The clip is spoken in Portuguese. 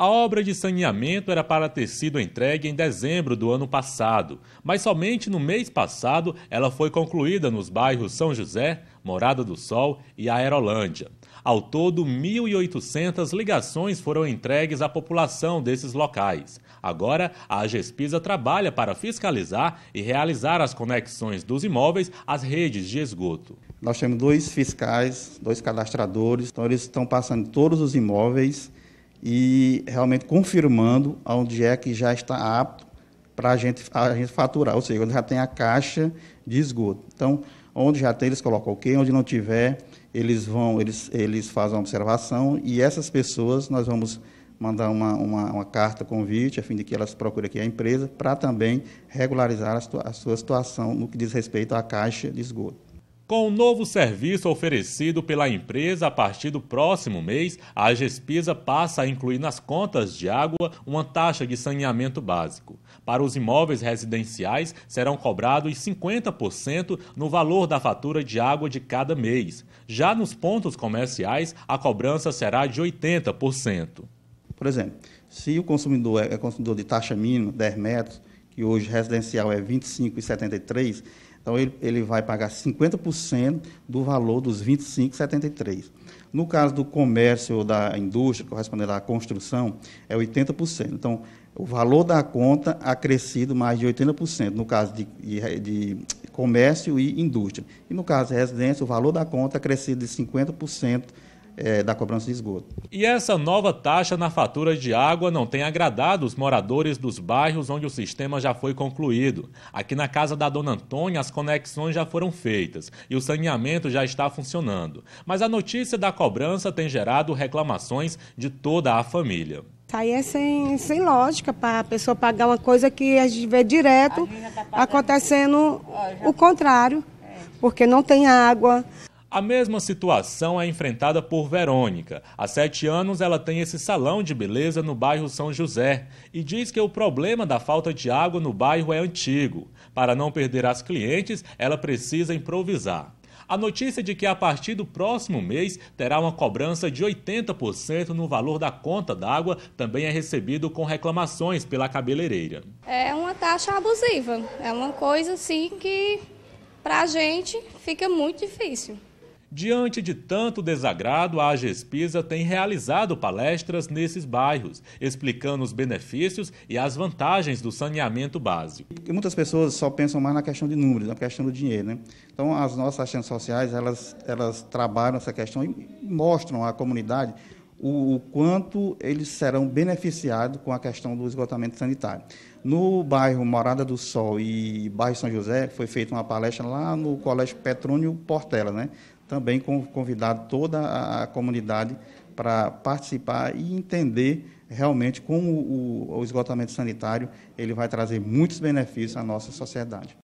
A obra de saneamento era para ter sido entregue em dezembro do ano passado, mas somente no mês passado ela foi concluída nos bairros São José, Morada do Sol e Aerolândia. Ao todo, 1.800 ligações foram entregues à população desses locais. Agora, a Agespisa trabalha para fiscalizar e realizar as conexões dos imóveis às redes de esgoto. Nós temos dois fiscais, dois cadastradores, então eles estão passando todos os imóveis e realmente confirmando onde é que já está apto para a gente, a gente faturar, ou seja, onde já tem a caixa de esgoto. Então, onde já tem, eles colocam o quê, onde não tiver, eles vão, eles, eles fazem uma observação e essas pessoas nós vamos mandar uma, uma, uma carta convite a fim de que elas procurem aqui a empresa para também regularizar a, a sua situação no que diz respeito à caixa de esgoto. Com o novo serviço oferecido pela empresa a partir do próximo mês, a Gespisa passa a incluir nas contas de água uma taxa de saneamento básico. Para os imóveis residenciais, serão cobrados 50% no valor da fatura de água de cada mês. Já nos pontos comerciais, a cobrança será de 80%. Por exemplo, se o consumidor é, é consumidor de taxa mínima, 10 metros, que hoje residencial é 25,73, então, ele, ele vai pagar 50% do valor dos 25,73. No caso do comércio ou da indústria, correspondendo à construção, é 80%. Então, o valor da conta acrescido mais de 80%, no caso de, de, de comércio e indústria. E no caso de residência, o valor da conta acrescido de 50% é, da cobrança de esgoto. E essa nova taxa na fatura de água não tem agradado os moradores dos bairros onde o sistema já foi concluído. Aqui na casa da Dona Antônia, as conexões já foram feitas e o saneamento já está funcionando. Mas a notícia da cobrança tem gerado reclamações de toda a família. Tá aí é sem, sem lógica para a pessoa pagar uma coisa que a gente vê direto tá acontecendo o contrário. Porque não tem água, a mesma situação é enfrentada por Verônica. Há sete anos ela tem esse salão de beleza no bairro São José e diz que o problema da falta de água no bairro é antigo. Para não perder as clientes, ela precisa improvisar. A notícia de que a partir do próximo mês terá uma cobrança de 80% no valor da conta d'água também é recebido com reclamações pela cabeleireira. É uma taxa abusiva, é uma coisa assim que para a gente fica muito difícil. Diante de tanto desagrado, a Agespisa tem realizado palestras nesses bairros, explicando os benefícios e as vantagens do saneamento básico. E muitas pessoas só pensam mais na questão de números, na questão do dinheiro. Né? Então, as nossas assistentes sociais, elas, elas trabalham essa questão e mostram à comunidade o, o quanto eles serão beneficiados com a questão do esgotamento sanitário. No bairro Morada do Sol e bairro São José, foi feita uma palestra lá no Colégio Petrônio Portela, né? também convidado toda a comunidade para participar e entender realmente como o, esgotamento sanitário ele vai trazer muitos benefícios à nossa sociedade.